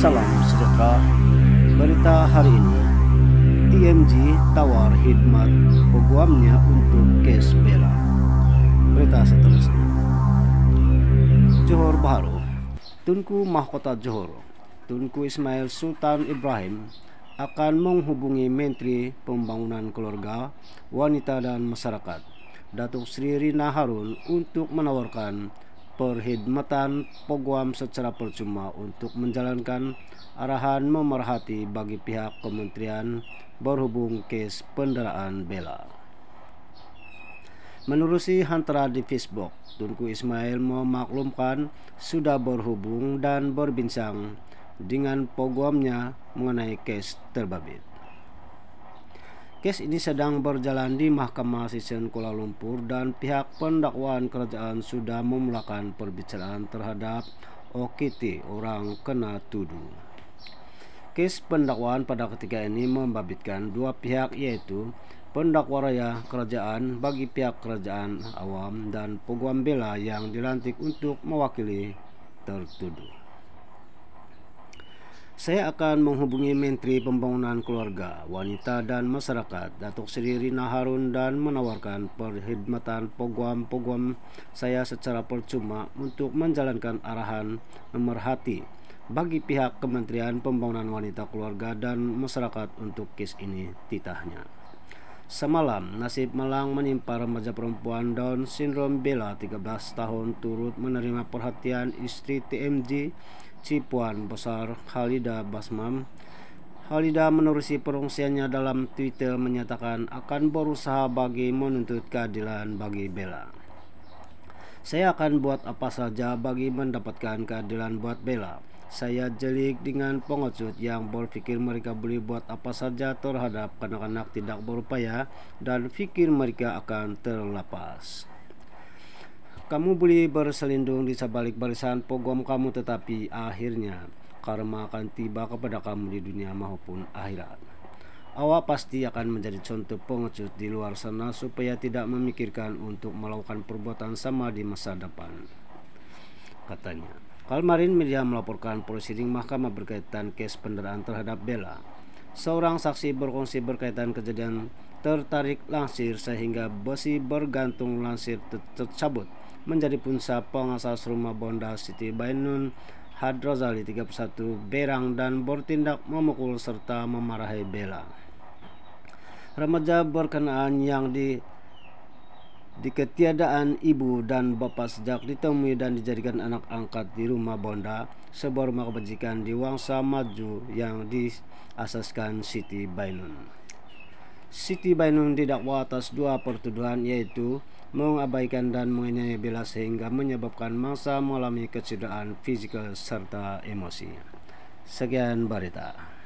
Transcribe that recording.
Salam sejahtera. Berita hari ini, TMG e tawar hikmat peguamnya untuk kes bela. Berita seterusnya. Johor Baharu, Tunku Mahkota Johor, Tunku Ismail Sultan Ibrahim akan menghubungi Menteri Pembangunan Keluarga, Wanita dan Masyarakat, Datuk Sri Rina Harun untuk menawarkan perkhidmatan peguam secara percuma untuk menjalankan arahan memerhati bagi pihak Kementerian berhubung kes pendaraan bela. Menurusi Hantara di Facebook, Tunku Ismail memaklumkan sudah berhubung dan berbincang dengan peguamnya mengenai kes terbabit. Kes ini sedang berjalan di Mahkamah Sistem Kuala Lumpur dan pihak pendakwaan kerajaan sudah memulakan perbicaraan terhadap OKT orang kena tuduh. Kes pendakwaan pada ketika ini membabitkan dua pihak yaitu pendakwa raya kerajaan bagi pihak kerajaan awam dan peguam bela yang dilantik untuk mewakili tertuduh. Saya akan menghubungi Menteri Pembangunan Keluarga, Wanita dan Masyarakat, Datuk Seri Rina Harun dan menawarkan perkhidmatan program-program saya secara percuma untuk menjalankan arahan memerhati bagi pihak Kementerian Pembangunan Wanita Keluarga dan Masyarakat untuk kes ini titahnya. Semalam, nasib Malang menimpa remaja perempuan Down Syndrome Bella 13 tahun turut menerima perhatian istri TMJ Cipuan Besar Halida Basmam. Halida menerusi perungsiannya dalam Twitter menyatakan akan berusaha bagi menuntut keadilan bagi Bella. Saya akan buat apa saja bagi mendapatkan keadilan buat Bella. Saya jelik dengan pengecut yang berpikir mereka boleh buat apa saja terhadap anak-anak tidak berupaya dan pikir mereka akan terlepas. Kamu boleh berselindung di sebalik barisan pogom kamu tetapi akhirnya karma akan tiba kepada kamu di dunia maupun akhirat. Awak pasti akan menjadi contoh pengecut di luar sana supaya tidak memikirkan untuk melakukan perbuatan sama di masa depan. Katanya, Kalmarin Media melaporkan prosiding mahkamah berkaitan kes penderaan terhadap Bella. Seorang saksi berkongsi berkaitan kejadian tertarik lansir sehingga besi bergantung lansir tercabut menjadi punsa pengasas rumah Bonda Siti Bainun hadrozali 31 Berang dan bertindak memukul serta memarahi Bella. Remaja berkenaan yang di di ketiadaan ibu dan bapak sejak ditemui dan dijadikan anak angkat di rumah Bonda, sebuah rumah kebajikan di Wangsa Maju yang diasaskan Siti Bainun. Siti Bainun didakwa atas dua pertuduhan yaitu mengabaikan dan menganiaya bila sehingga menyebabkan mangsa mengalami kecederaan fisikal serta emosi. Sekian berita.